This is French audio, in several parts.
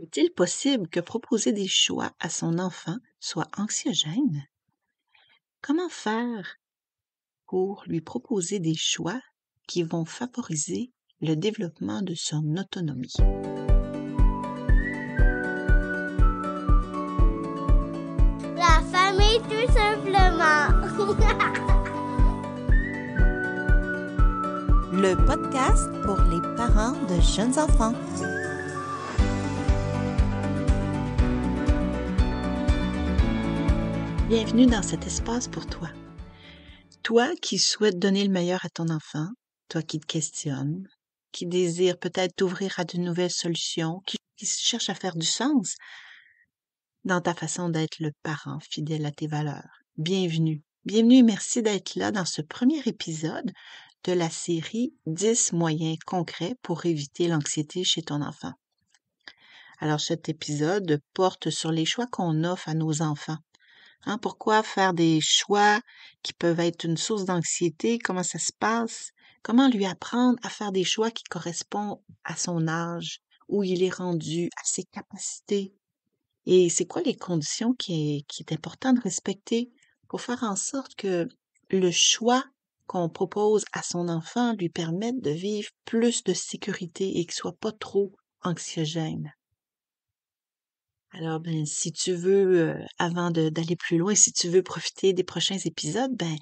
Est-il possible que proposer des choix à son enfant soit anxiogène? Comment faire pour lui proposer des choix qui vont favoriser le développement de son autonomie? La famille tout simplement. le podcast pour les parents de jeunes enfants. bienvenue dans cet espace pour toi. Toi qui souhaites donner le meilleur à ton enfant, toi qui te questionnes, qui désire peut-être t'ouvrir à de nouvelles solutions, qui, qui cherche à faire du sens dans ta façon d'être le parent fidèle à tes valeurs. Bienvenue. Bienvenue et merci d'être là dans ce premier épisode de la série 10 moyens concrets pour éviter l'anxiété chez ton enfant. Alors cet épisode porte sur les choix qu'on offre à nos enfants Hein, pourquoi faire des choix qui peuvent être une source d'anxiété? Comment ça se passe? Comment lui apprendre à faire des choix qui correspondent à son âge, où il est rendu, à ses capacités? Et c'est quoi les conditions qui est, qui est important de respecter pour faire en sorte que le choix qu'on propose à son enfant lui permette de vivre plus de sécurité et qu'il soit pas trop anxiogène. Alors, ben, si tu veux, avant d'aller plus loin, si tu veux profiter des prochains épisodes, ben,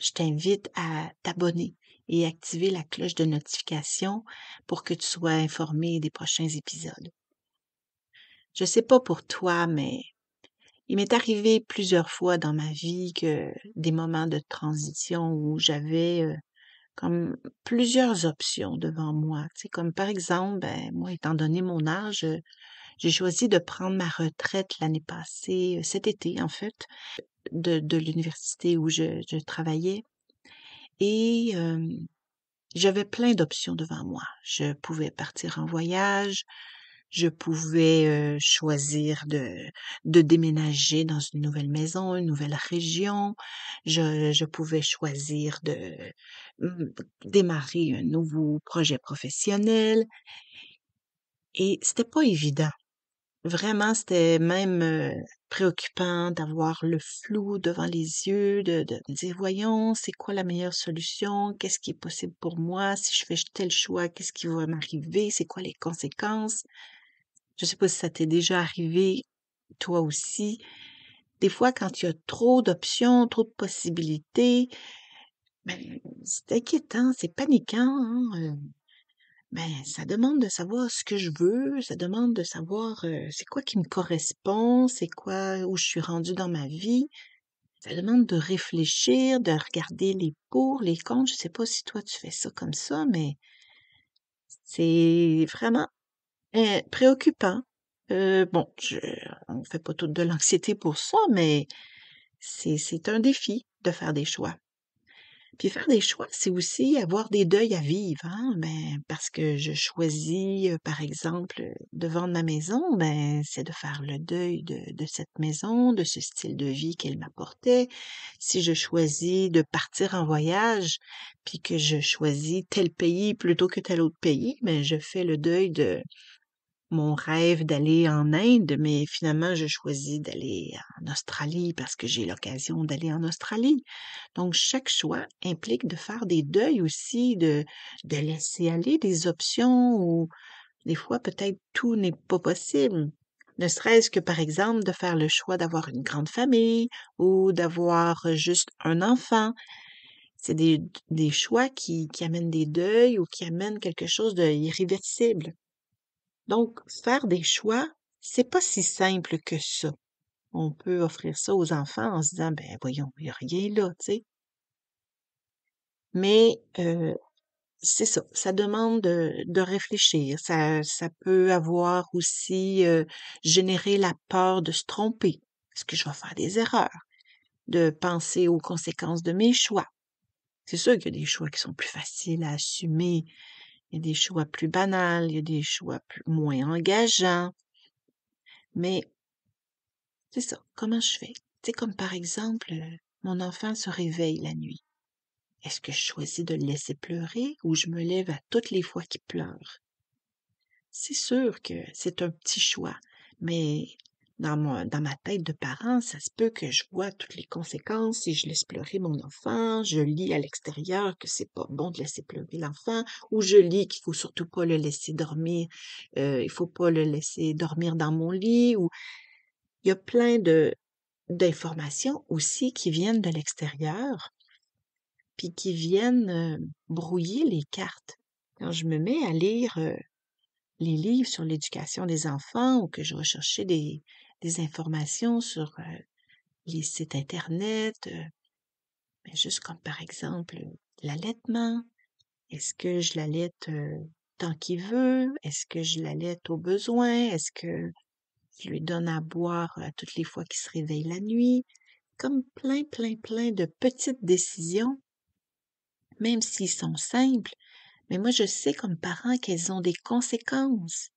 je t'invite à t'abonner et activer la cloche de notification pour que tu sois informé des prochains épisodes. Je sais pas pour toi, mais il m'est arrivé plusieurs fois dans ma vie que des moments de transition où j'avais comme plusieurs options devant moi. Tu sais, comme par exemple, ben, moi, étant donné mon âge, j'ai choisi de prendre ma retraite l'année passée, euh, cet été en fait, de, de l'université où je, travaillais. Et j'avais plein d'options devant moi. Je pouvais partir en voyage, je pouvais euh, choisir de, de déménager dans une nouvelle maison, une nouvelle région, je, pouvais choisir de mmh, démarrer un nouveau projet professionnel. Et c'était pas évident vraiment, c'était même préoccupant d'avoir le flou devant les yeux, de, de dire, voyons, c'est quoi la meilleure solution, qu'est-ce qui est possible pour moi, si je fais tel choix, qu'est-ce qui va m'arriver, c'est quoi les conséquences. Je suppose sais pas si ça t'est déjà arrivé, toi aussi. Des fois, quand il y a trop d'options, trop de possibilités, ben, c'est inquiétant, c'est paniquant. Hein, ben ça demande de savoir ce que je veux, ça demande de savoir euh, c'est quoi qui me correspond, c'est quoi où je suis rendu dans ma vie. Ça demande de réfléchir, de regarder les pour, les contre. Je sais pas si toi tu fais ça comme ça, mais c'est vraiment euh, préoccupant. Euh, bon, je, on fait pas toute de l'anxiété pour ça, mais c'est un défi de faire des choix. Puis faire des choix, c'est aussi avoir des deuils à vivre, hein? Ben, parce que je choisis, par exemple, de vendre ma maison, ben, c'est de faire le deuil de, cette maison, de ce style de vie qu'elle m'apportait. Si je choisis de partir en voyage, puis que je choisis tel pays plutôt que tel autre pays, ben, je fais le deuil de, mon rêve d'aller en Inde, mais finalement, je choisis d'aller en Australie parce que j'ai l'occasion d'aller en Australie. Donc, chaque choix implique de faire des deuils aussi, de, de laisser aller des options où des fois, peut-être tout n'est pas possible. Ne serait-ce que, par exemple, de faire le choix d'avoir une grande famille ou d'avoir euh, juste un enfant. C'est des, des choix qui, qui amènent des deuils ou qui amènent quelque chose d'irréversible. Donc, faire des choix, c'est pas si simple que ça. On peut offrir ça aux enfants en se disant, ben voyons, il n'y a rien là, tu sais. Mais c'est ça, ça demande de, réfléchir. Ça, ça, peut avoir aussi généré la peur de se tromper. Est-ce que je vais faire des erreurs? De penser aux conséquences de mes choix. C'est sûr qu'il y a des choix qui sont plus faciles à assumer il y a des choix plus banals, il y a des choix plus, moins engageants. Mais c'est ça, comment je fais? C'est comme par exemple, euh, mon enfant se réveille la nuit. Est-ce que je choisis de le laisser pleurer ou je me lève à toutes les fois qu'il pleure? C'est sûr que c'est un petit choix, mais dans, ma tête de parent, ça se peut que je vois toutes les conséquences si je laisse pleurer mon enfant, je lis à l'extérieur que c'est pas bon de laisser pleurer l'enfant, ou je lis qu'il faut surtout pas le laisser dormir, euh, il faut pas le laisser dormir dans mon lit, ou il y a plein de d'informations aussi qui viennent de l'extérieur, puis qui viennent euh, brouiller les cartes. Quand je me mets à lire euh, les livres sur l'éducation des enfants ou que je recherchais des, des informations sur euh, les sites Internet, euh, mais juste comme par exemple euh, l'allaitement. Est-ce que je l'allaite tant qu'il veut? Est-ce que je l'allaite au besoin? Est-ce que je lui donne à boire toutes les fois qu'il se réveille la nuit? Comme plein, plein, plein de petites décisions, même s'ils sont simples, mais moi je sais comme parent qu'elles ont des conséquences.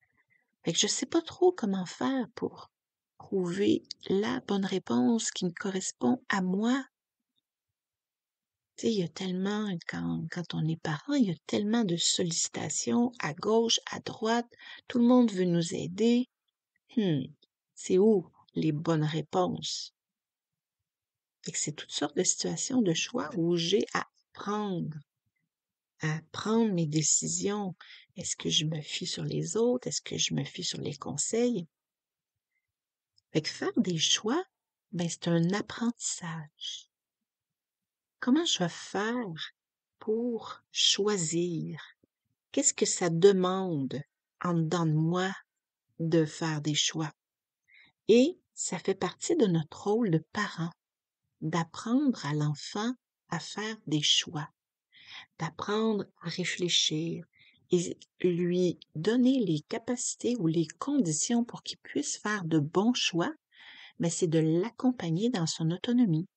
Fait que je sais pas trop comment faire pour trouver la bonne réponse qui me correspond à moi. Tu sais, il y a tellement, quand, on est parent, il y a tellement de sollicitations à gauche, à droite, tout le monde veut nous aider. Hmm, c'est où les bonnes réponses? Et c'est toutes sortes de situations de choix où j'ai à prendre, à prendre mes décisions. Est-ce que je me fie sur les autres? Est-ce que je me fie sur les conseils? faire des choix, ben, c'est un apprentissage. Comment je vais faire pour choisir? Qu'est-ce que ça demande en dedans de moi de faire des choix? Et ça fait partie de notre rôle de parent, d'apprendre à l'enfant à faire des choix, d'apprendre à réfléchir, et lui donner les capacités ou les conditions pour qu'il puisse faire de bons choix, mais c'est de l'accompagner dans son autonomie.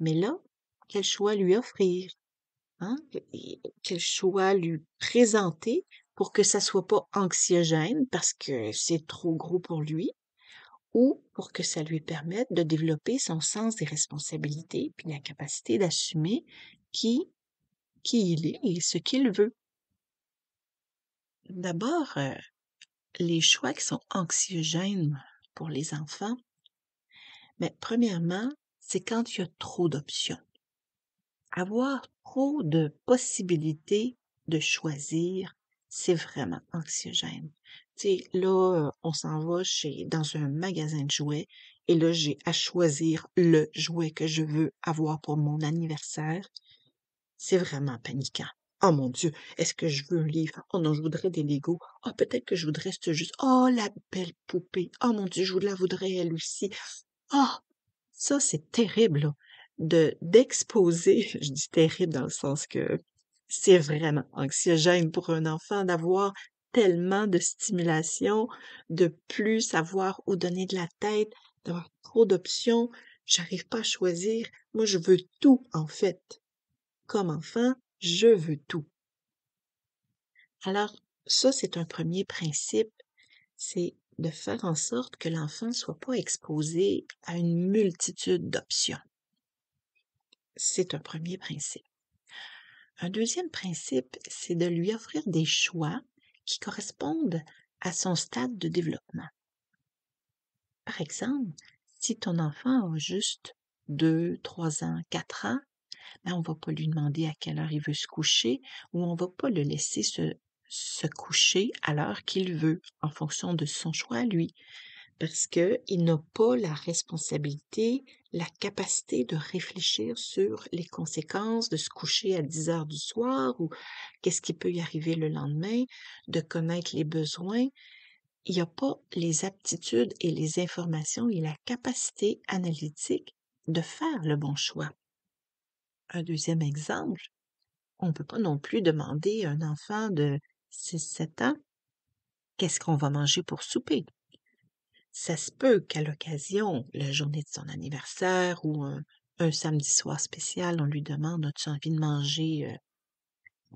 Mais là, quel choix lui offrir? Hein? Quel choix lui présenter pour que ça soit pas anxiogène parce que c'est trop gros pour lui ou pour que ça lui permette de développer son sens des responsabilités puis la capacité d'assumer qui, qui il est et ce qu'il veut. D'abord, euh, les choix qui sont anxiogènes pour les enfants, mais ben, premièrement, c'est quand il y a trop d'options. Avoir trop de possibilités de choisir, c'est vraiment anxiogène. Tu sais, là, euh, on s'en va chez, dans un magasin de jouets et là, j'ai à choisir le jouet que je veux avoir pour mon anniversaire. C'est vraiment paniquant. Oh mon Dieu, est-ce que je veux un livre? Oh non, je voudrais des Legos. Oh, ah, peut-être que je voudrais ce juste. Oh, la belle poupée. Oh mon Dieu, je la voudrais elle aussi. Oh, ça, c'est terrible, de, d'exposer, je dis terrible dans le sens que c'est vraiment anxiogène pour un enfant d'avoir tellement de stimulation, de plus savoir où donner de la tête, d'avoir trop d'options. J'arrive pas à choisir. Moi, je veux tout, en fait. Comme enfant, je veux tout. Alors, ça, c'est un premier principe, c'est de faire en sorte que l'enfant ne soit pas exposé à une multitude d'options. C'est un premier principe. Un deuxième principe, c'est de lui offrir des choix qui correspondent à son stade de développement. Par exemple, si ton enfant a juste deux, trois ans, quatre ans, ben, on va pas lui demander à quelle heure il veut se coucher ou on va pas le laisser se, coucher à l'heure qu'il veut en fonction de son choix à lui parce qu'il n'a pas la responsabilité, la capacité de réfléchir sur les conséquences de se coucher à 10 heures du soir ou qu'est-ce qui peut y arriver le lendemain, de connaître les besoins. Il n'a pas les aptitudes et les informations et la capacité analytique de faire le bon choix un deuxième exemple, on ne peut pas non plus demander à un enfant de 6-7 ans qu'est-ce qu'on va manger pour souper. Ça se peut qu'à l'occasion, la journée de son anniversaire ou un, samedi soir spécial, on lui demande as-tu envie de manger euh,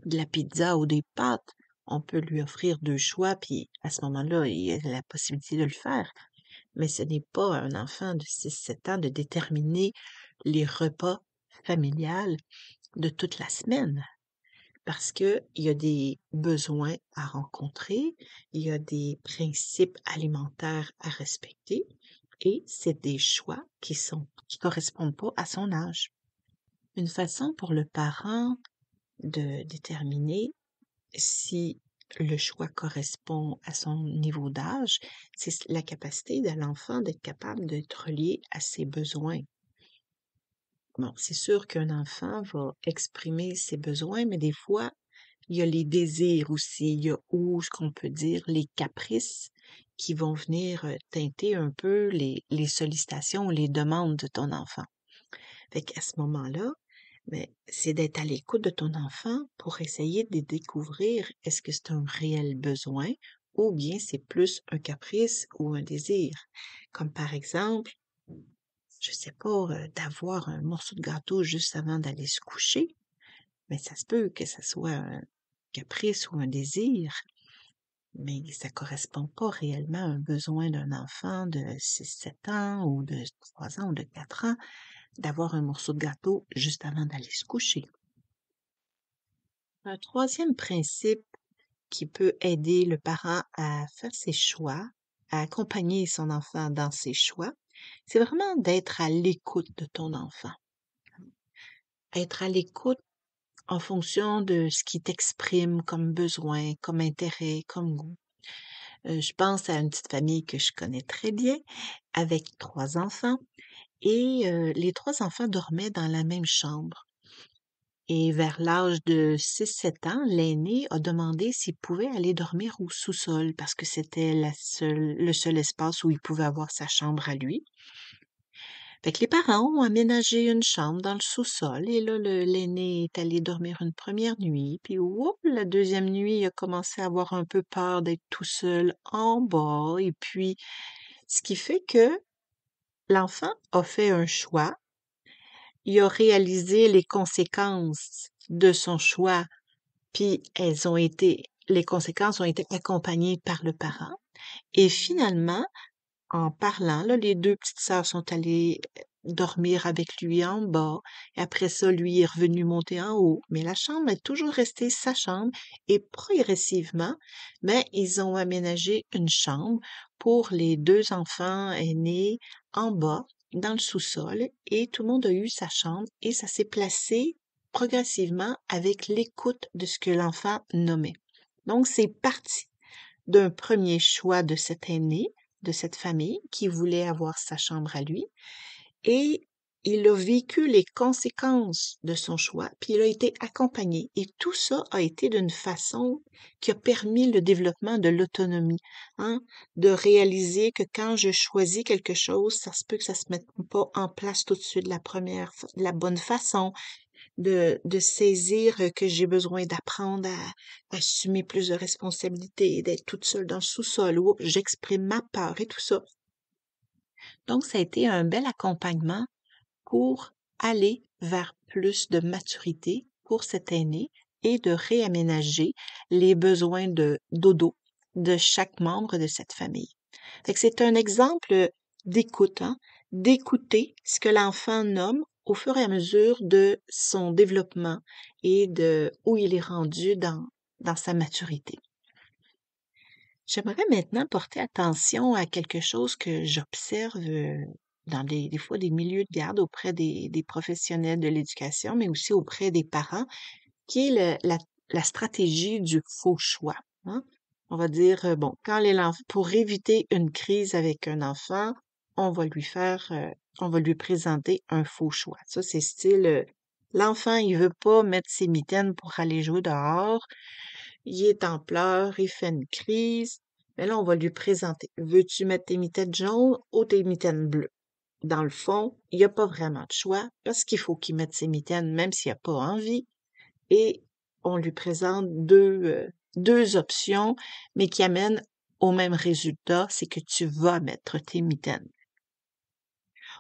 de la pizza ou des pâtes On peut lui offrir deux choix, puis à ce moment-là, il a la possibilité de le faire. Mais ce n'est pas à un enfant de 6-7 ans de déterminer les repas familiale de toute la semaine parce qu'il y a des besoins à rencontrer, il y a des principes alimentaires à respecter et c'est des choix qui ne qui correspondent pas à son âge. Une façon pour le parent de déterminer si le choix correspond à son niveau d'âge, c'est la capacité de l'enfant d'être capable d'être lié à ses besoins, c'est sûr qu'un enfant va exprimer ses besoins, mais des fois, il y a les désirs aussi, il y a ou ce qu'on peut dire les caprices qui vont venir euh, teinter un peu les, sollicitations les demandes de ton enfant. Fait qu'à ce moment-là, mais ben, c'est d'être à l'écoute de ton enfant pour essayer de découvrir est-ce que c'est un réel besoin ou bien c'est plus un caprice ou un désir. Comme par exemple, je sais pas, d'avoir un morceau de gâteau juste avant d'aller se coucher, mais ça se peut que ce soit un caprice ou un désir, mais ça correspond pas réellement à un besoin d'un enfant de 6-7 ans ou de 3 ans ou de 4 ans d'avoir un morceau de gâteau juste avant d'aller se coucher. Un troisième principe qui peut aider le parent à faire ses choix, à accompagner son enfant dans ses choix, c'est vraiment d'être à l'écoute de ton enfant. Être à l'écoute en fonction de ce qui t'exprime comme besoin, comme intérêt, comme goût. Euh, je pense à une petite famille que je connais très bien, avec trois enfants, et euh, les trois enfants dormaient dans la même chambre. Et vers l'âge de 6-7 ans, l'aîné a demandé s'il pouvait aller dormir au sous-sol parce que c'était le seul espace où il pouvait avoir sa chambre à lui. Fait que les parents ont aménagé une chambre dans le sous-sol et là, l'aîné est allé dormir une première nuit. Puis, la deuxième nuit, il a commencé à avoir un peu peur d'être tout seul en bas. Et puis, ce qui fait que l'enfant a fait un choix il a réalisé les conséquences de son choix, puis elles ont été, les conséquences ont été accompagnées par le parent. Et finalement, en parlant, les deux petites sœurs sont allées euh, dormir avec lui en bas, et après ça, lui est revenu monter en haut. Mais la chambre est toujours restée sa chambre, et progressivement, mais ben, ils ont aménagé une chambre pour les deux enfants aînés en bas, dans le sous-sol et tout le monde a eu sa chambre et ça s'est placé progressivement avec l'écoute de ce que l'enfant nommait. Donc, c'est parti d'un premier choix de cet aîné, de cette famille qui voulait avoir sa chambre à lui. Et il a vécu les conséquences de son choix, puis il a été accompagné. Et tout ça a été d'une façon qui a permis le développement de l'autonomie, hein? de réaliser que quand je choisis quelque chose, ça se peut que ça se mette pas en place tout de suite la première, la bonne façon, de, de saisir euh, que j'ai besoin d'apprendre à, à, assumer plus de responsabilités, d'être toute seule dans le sous-sol où j'exprime ma peur et tout ça. Donc, ça a été un bel accompagnement pour aller vers plus de maturité pour cette aîné et de réaménager les besoins de dodo de chaque membre de cette famille. c'est un exemple d'écoute, hein, d'écouter ce que l'enfant nomme au fur et à mesure de son développement et de où il est rendu dans, dans sa maturité. J'aimerais maintenant porter attention à quelque chose que j'observe dans des, des fois des milieux de garde auprès des, professionnels de l'éducation, mais aussi auprès des parents, qui est la, stratégie du faux choix. Hein. On va dire, euh, bon, quand les, pour éviter une crise avec un enfant, on va lui faire, euh, on va lui présenter un faux choix. Ça, c'est style, euh, l'enfant, il veut pas mettre ses mitaines pour aller jouer dehors. Il est en pleurs, il fait une crise. Mais là, on va lui présenter. Veux-tu mettre tes mitaines jaunes ou tes mitaines bleues? dans le fond, il n'y a pas vraiment de choix parce qu'il faut qu'il mette ses mitaines même s'il n'a pas envie. Et on lui présente deux, euh, deux options, mais qui amènent au même résultat, c'est que tu vas mettre tes mitaines.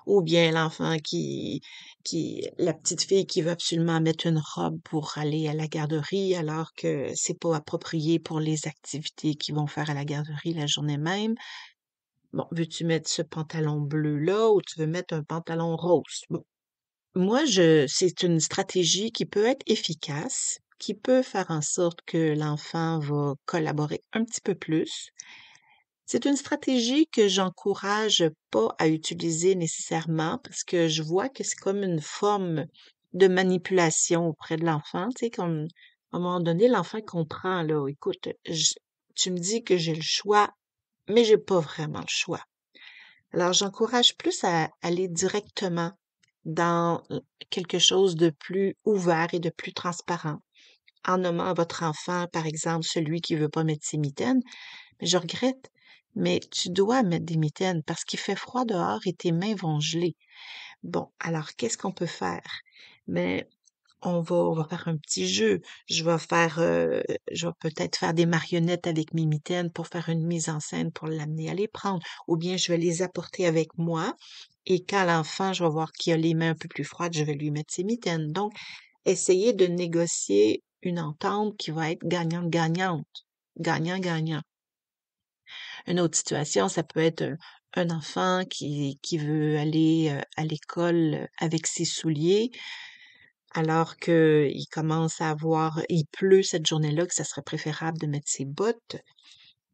Ou bien l'enfant qui, qui, la petite fille qui veut absolument mettre une robe pour aller à la garderie alors que c'est pas approprié pour les activités qu'ils vont faire à la garderie la journée même. Bon, veux-tu mettre ce pantalon bleu-là ou tu veux mettre un pantalon rose? Moi, je, c'est une stratégie qui peut être efficace, qui peut faire en sorte que l'enfant va collaborer un petit peu plus. C'est une stratégie que j'encourage pas à utiliser nécessairement parce que je vois que c'est comme une forme de manipulation auprès de l'enfant. Tu comme à un moment donné, l'enfant comprend, là, écoute, tu me dis que j'ai le choix mais j'ai pas vraiment le choix. Alors, j'encourage plus à aller directement dans quelque chose de plus ouvert et de plus transparent, en nommant votre enfant, par exemple, celui qui veut pas mettre ses mitaines. Mais je regrette, mais tu dois mettre des mitaines parce qu'il fait froid dehors et tes mains vont geler. Bon, alors qu'est-ce qu'on peut faire? Mais ben, on va, faire un petit jeu. Je vais faire, euh, je vais peut-être faire des marionnettes avec mes mitaines pour faire une mise en scène pour l'amener à les prendre. Ou bien je vais les apporter avec moi. Et quand l'enfant, je vais voir qu'il a les mains un peu plus froides, je vais lui mettre ses mitaines. Donc, essayez de négocier une entente qui va être gagnante-gagnante. Gagnant-gagnant. Une autre situation, ça peut être euh, un enfant qui, qui veut aller euh, à l'école avec ses souliers, alors qu'il commence à avoir, il pleut cette journée-là, que ça serait préférable de mettre ses bottes,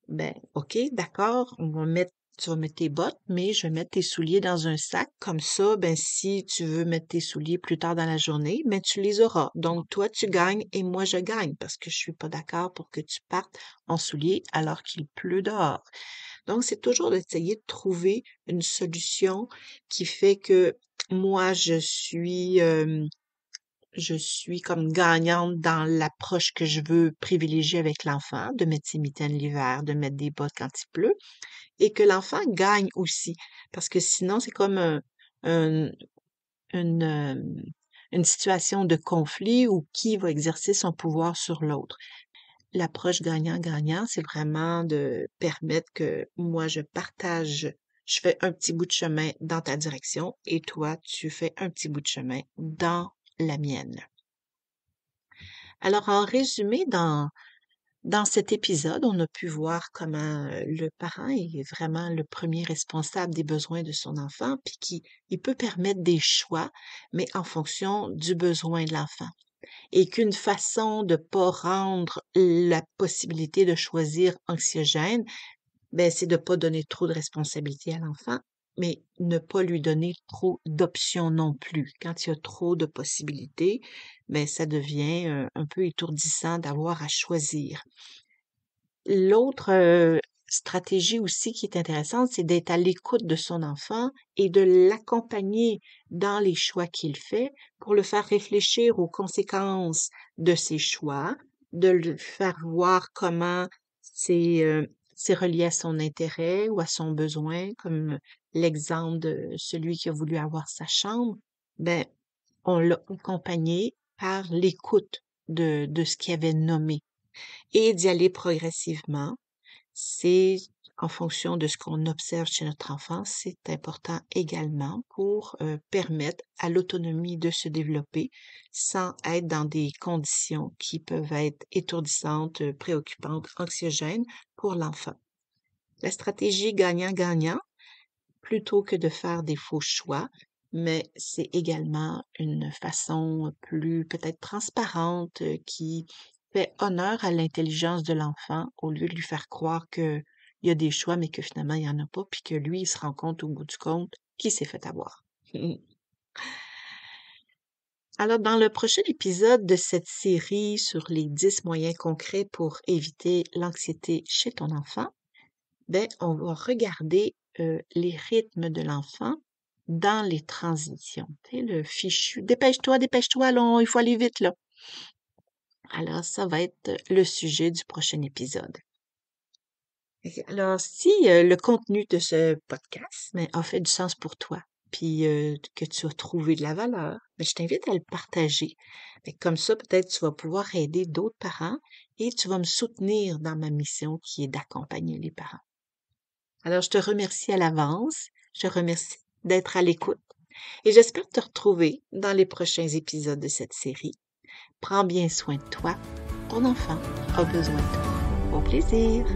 ben, OK, d'accord, on va mettre tu vas mettre tes bottes, mais je vais mettre tes souliers dans un sac. Comme ça, ben, si tu veux mettre tes souliers plus tard dans la journée, ben, tu les auras. Donc, toi, tu gagnes et moi, je gagne parce que je suis pas d'accord pour que tu partes en souliers alors qu'il pleut dehors. Donc, c'est toujours d'essayer de trouver une solution qui fait que moi, je suis, je suis comme gagnante dans l'approche que je veux privilégier avec l'enfant, de mettre ses mitaines l'hiver, de mettre des bottes quand il pleut, et que l'enfant gagne aussi, parce que sinon c'est comme une, euh, une situation de conflit où qui va exercer son pouvoir sur l'autre. L'approche gagnant-gagnant, c'est vraiment de permettre que moi je partage je fais un petit bout de chemin dans ta direction et toi, tu fais un petit bout de chemin dans la mienne. Alors, en résumé, dans, dans cet épisode, on a pu voir comment euh, le parent est vraiment le premier responsable des besoins de son enfant, puis qu'il il peut permettre des choix, mais en fonction du besoin de l'enfant. Et qu'une façon de ne pas rendre la possibilité de choisir anxiogène, ben, c'est de ne pas donner trop de responsabilité à l'enfant mais ne pas lui donner trop d'options non plus. Quand il y a trop de possibilités, mais ben, ça devient un peu étourdissant d'avoir à choisir. L'autre stratégie aussi qui est intéressante, c'est d'être à l'écoute de son enfant et de l'accompagner dans les choix qu'il fait pour le faire réfléchir aux conséquences de ses choix, de le faire voir comment c'est relié à son intérêt ou à son besoin, comme l'exemple de celui qui a voulu avoir sa chambre, ben, on l'a accompagné par l'écoute de, de ce qu'il avait nommé. Et d'y aller progressivement, c'est en fonction de ce qu'on observe chez notre enfant, c'est important également pour euh, permettre à l'autonomie de se développer sans être dans des conditions qui peuvent être étourdissantes, préoccupantes, anxiogènes pour l'enfant. La stratégie gagnant-gagnant, plutôt que de faire des faux choix, mais c'est également une façon plus peut-être transparente euh, qui fait honneur à l'intelligence de l'enfant au lieu de lui faire croire qu'il y a des choix, mais que finalement il n'y en a pas, puis que lui, il se rend compte au bout du compte qui s'est fait avoir. Mmh. Alors, dans le prochain épisode de cette série sur les 10 moyens concrets pour éviter l'anxiété chez ton enfant, ben, on va regarder euh, les rythmes de l'enfant dans les transitions. sais le fichu, dépêche-toi, dépêche-toi, allons, il faut aller vite, là. Alors, ça va être euh, le sujet du prochain épisode. Alors, si euh, le contenu de ce podcast mais, a fait du sens pour toi, puis que tu as trouvé de la valeur, mais ben, je t'invite à le partager. Mais comme ça, peut-être tu vas pouvoir aider d'autres parents et tu vas me soutenir dans ma mission qui est d'accompagner les parents. Alors, je te remercie à l'avance. Je te remercie d'être à l'écoute et j'espère te retrouver dans les prochains épisodes de cette série. Prends bien soin de toi. Ton enfant a besoin de toi. Au plaisir!